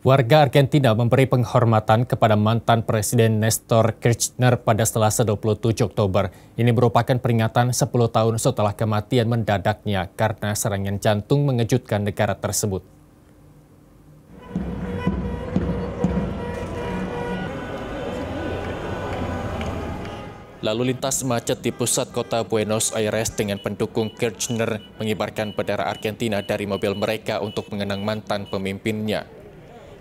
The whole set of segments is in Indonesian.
Warga Argentina memberi penghormatan kepada mantan Presiden Nestor Kirchner pada Selasa 27 Oktober. Ini merupakan peringatan 10 tahun setelah kematian mendadaknya karena serangan jantung mengejutkan negara tersebut. Lalu lintas macet di pusat kota Buenos Aires dengan pendukung Kirchner mengibarkan bendera Argentina dari mobil mereka untuk mengenang mantan pemimpinnya.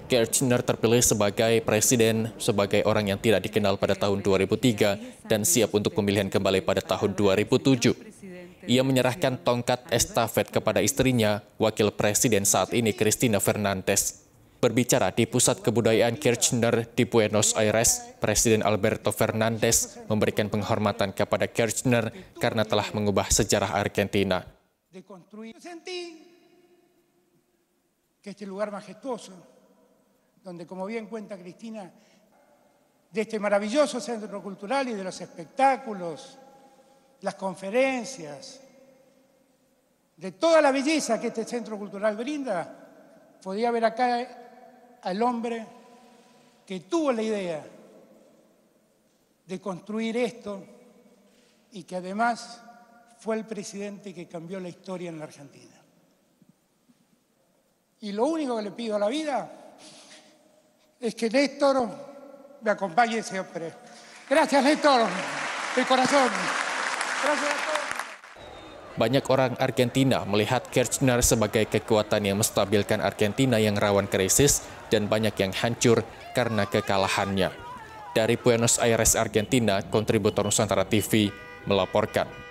Kirchner terpilih sebagai presiden sebagai orang yang tidak dikenal pada tahun 2003 dan siap untuk pemilihan kembali pada tahun 2007. Ia menyerahkan tongkat estafet kepada istrinya, wakil presiden saat ini Cristina Fernandez. Berbicara di Pusat Kebudayaan Kirchner di Buenos Aires, Presiden Alberto Fernandez memberikan penghormatan kepada Kirchner karena telah mengubah sejarah Argentina. donde como bien cuenta Cristina, de este maravilloso centro cultural y de los espectáculos, las conferencias, de toda la belleza que este centro cultural brinda, podía ver acá al hombre que tuvo la idea de construir esto y que además fue el presidente que cambió la historia en la Argentina. Y lo único que le pido a la vida es que Néstor me acompañe siempre. Gracias, Néstor, de corazón. Gracias a todos. Banyak orang Argentina melihat Kirchner sebagai kekuatan yang menstabilkan Argentina yang rawan krisis dan banyak yang hancur karena kekalahannya. Dari Buenos Aires, Argentina, kontributor Nusantara TV melaporkan.